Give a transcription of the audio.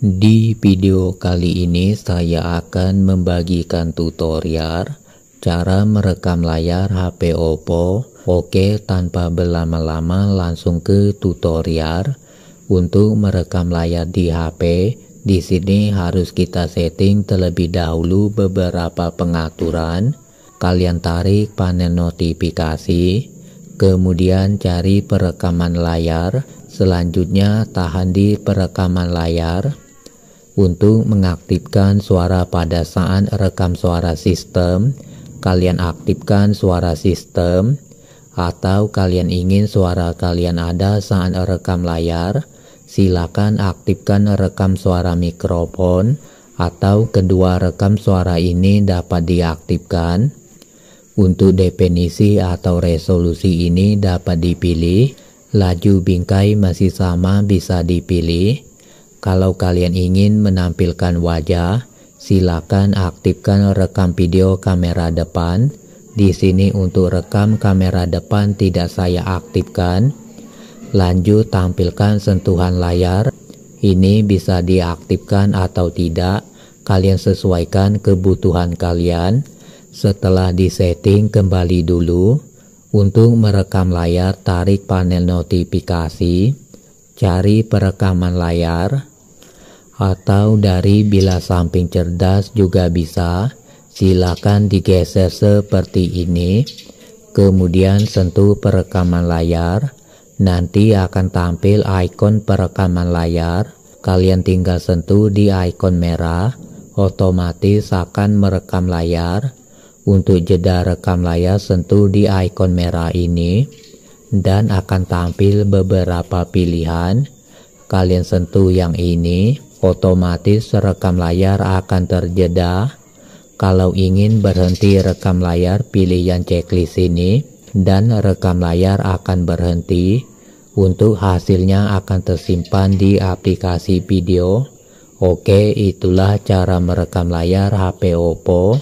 Di video kali ini saya akan membagikan tutorial cara merekam layar HP Oppo. Oke, tanpa berlama-lama langsung ke tutorial. Untuk merekam layar di HP, di sini harus kita setting terlebih dahulu beberapa pengaturan. Kalian tarik panel notifikasi, kemudian cari perekaman layar. Selanjutnya tahan di perekaman layar untuk mengaktifkan suara pada saat rekam suara sistem, kalian aktifkan suara sistem, atau kalian ingin suara kalian ada saat rekam layar, silakan aktifkan rekam suara mikrofon, atau kedua rekam suara ini dapat diaktifkan. Untuk definisi atau resolusi ini dapat dipilih, laju bingkai masih sama bisa dipilih, kalau kalian ingin menampilkan wajah, silakan aktifkan rekam video kamera depan. Di sini untuk rekam kamera depan tidak saya aktifkan. Lanjut tampilkan sentuhan layar. Ini bisa diaktifkan atau tidak, kalian sesuaikan kebutuhan kalian. Setelah disetting kembali dulu untuk merekam layar tarik panel notifikasi, cari perekaman layar atau dari bila samping cerdas juga bisa. Silakan digeser seperti ini. Kemudian sentuh perekaman layar. Nanti akan tampil ikon perekaman layar. Kalian tinggal sentuh di ikon merah, otomatis akan merekam layar. Untuk jeda rekam layar sentuh di ikon merah ini dan akan tampil beberapa pilihan. Kalian sentuh yang ini otomatis rekam layar akan terjeda. Kalau ingin berhenti rekam layar, pilih yang checklist ini dan rekam layar akan berhenti. Untuk hasilnya akan tersimpan di aplikasi video. Oke, itulah cara merekam layar HP Oppo.